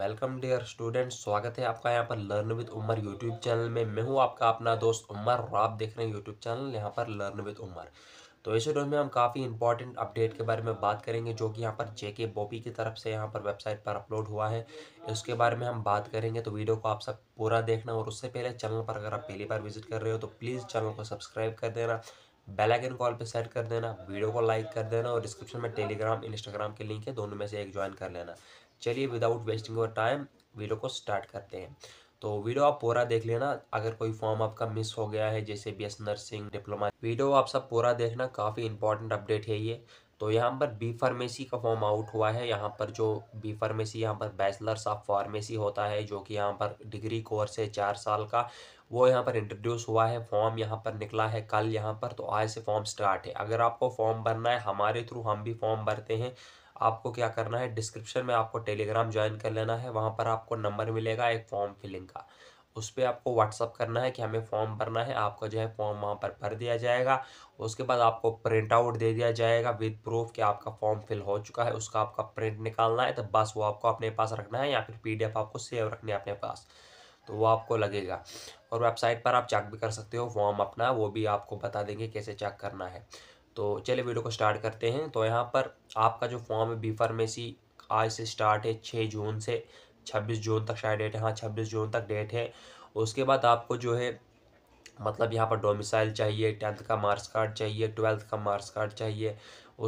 welcome dear student स्वागत है आपका यहाँ पर learn with Umar YouTube channel में मैं हूँ आपका अपना दोस्त उमर और आप देख रहे हैं यूट्यूब चैनल यहाँ पर लर्न विद उमर तो इस वीडियो में हम काफ़ी इंपॉर्टेंट अपडेट के बारे में बात करेंगे जो कि यहाँ पर जेके बॉबी की तरफ से यहाँ पर वेबसाइट पर अपलोड हुआ है उसके बारे में हम बात करेंगे तो वीडियो को आप सब पूरा देखना और उससे पहले चैनल पर अगर आप पहली बार विजिट कर रहे हो तो प्लीज़ चैनल को सब्सक्राइब कर देना बेल आइकन कॉल पे सेट कर देना वीडियो को लाइक कर देना और डिस्क्रिप्शन में टेलीग्राम इंस्टाग्राम के लिंक है दोनों में से एक ज्वाइन कर लेना चलिए without wasting your time video को स्टार्ट करते हैं तो वीडियो आप पूरा देख लेना अगर कोई फॉर्म आपका मिस हो गया है जैसे B S nursing diploma video आप सब पूरा देखना काफ़ी इंपॉर्टेंट अपडेट है ये तो यहाँ पर बी फार्मेसी का फॉर्म आउट हुआ है यहाँ पर जो बी फार्मेसी यहाँ पर बैचलर्स ऑफ फार्मेसी होता है जो कि यहाँ पर डिग्री कोर्स है चार साल का वो यहाँ पर इंट्रोड्यूस हुआ है फॉर्म यहाँ पर निकला है कल यहाँ पर तो आज से फॉर्म स्टार्ट है अगर आपको फॉर्म भरना है हमारे थ्रू हम भी फॉर्म भरते हैं आपको क्या करना है डिस्क्रिप्शन में आपको टेलीग्राम ज्वाइन कर लेना है वहाँ पर आपको नंबर मिलेगा एक फॉर्म फिलिंग का उस पर आपको व्हाट्सअप करना है कि हमें फॉर्म भरना है आपका जो है फॉर्म वहाँ पर भर दिया जाएगा उसके बाद आपको प्रिंट आउट दे दिया जाएगा विद प्रूफ कि आपका फॉर्म फिल हो चुका है उसका आपका प्रिंट निकालना है तो बस वो आपको अपने पास रखना है या फिर पी आपको सेव रखनी है अपने पास तो वो आपको लगेगा और वेबसाइट पर आप चेक भी कर सकते हो फॉर्म अपना वो भी आपको बता देंगे कैसे चेक करना है तो चलिए वीडियो को स्टार्ट करते हैं तो यहाँ पर आपका जो फॉर्म है बी फार्मेसी आज से स्टार्ट है छः जून से छब्बीस जून तक शायद डेट है हाँ छब्बीस जून तक डेट है उसके बाद आपको जो है मतलब यहाँ पर डोमिसाइल चाहिए टेंथ का मार्क्स कार्ड चाहिए ट्वेल्थ का मार्क्स कार्ड चाहिए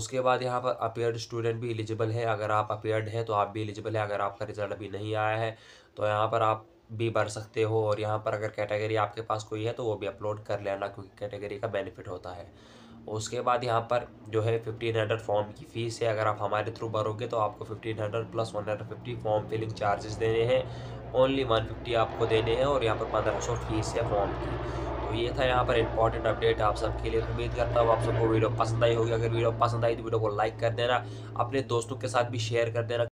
उसके बाद यहाँ पर अपेयर्ड स्टूडेंट भी एलिजिबल है अगर आप अपेयर्ड हैं तो आप भी एलिजिबल है अगर आपका रिजल्ट अभी नहीं आया है तो यहाँ पर आप भी भर सकते हो और यहाँ पर अगर कैटेगरी आपके पास कोई है तो वो भी अपलोड कर लेना क्योंकि कैटेगरी का बेनिफिट होता है उसके बाद यहाँ पर जो है फिफ्टीन हंड्रेड फॉर्म की फ़ीस है अगर आप हमारे थ्रू भरोगे तो आपको fifteen hundred plus one hundred fifty form filling charges देने हैं ओनली वन फिफ्टी आपको देने हैं और यहाँ पर पंद्रह सौ फीस है फॉर्म की तो ये था यहाँ पर इंपॉर्टेंट अपडेट आप सबके लिए उम्मीद करता हूँ आप सबको वीडियो पसंद आई होगी अगर वीडियो पसंद आई तो वीडियो को लाइक कर देना अपने दोस्तों के साथ भी शेयर कर देना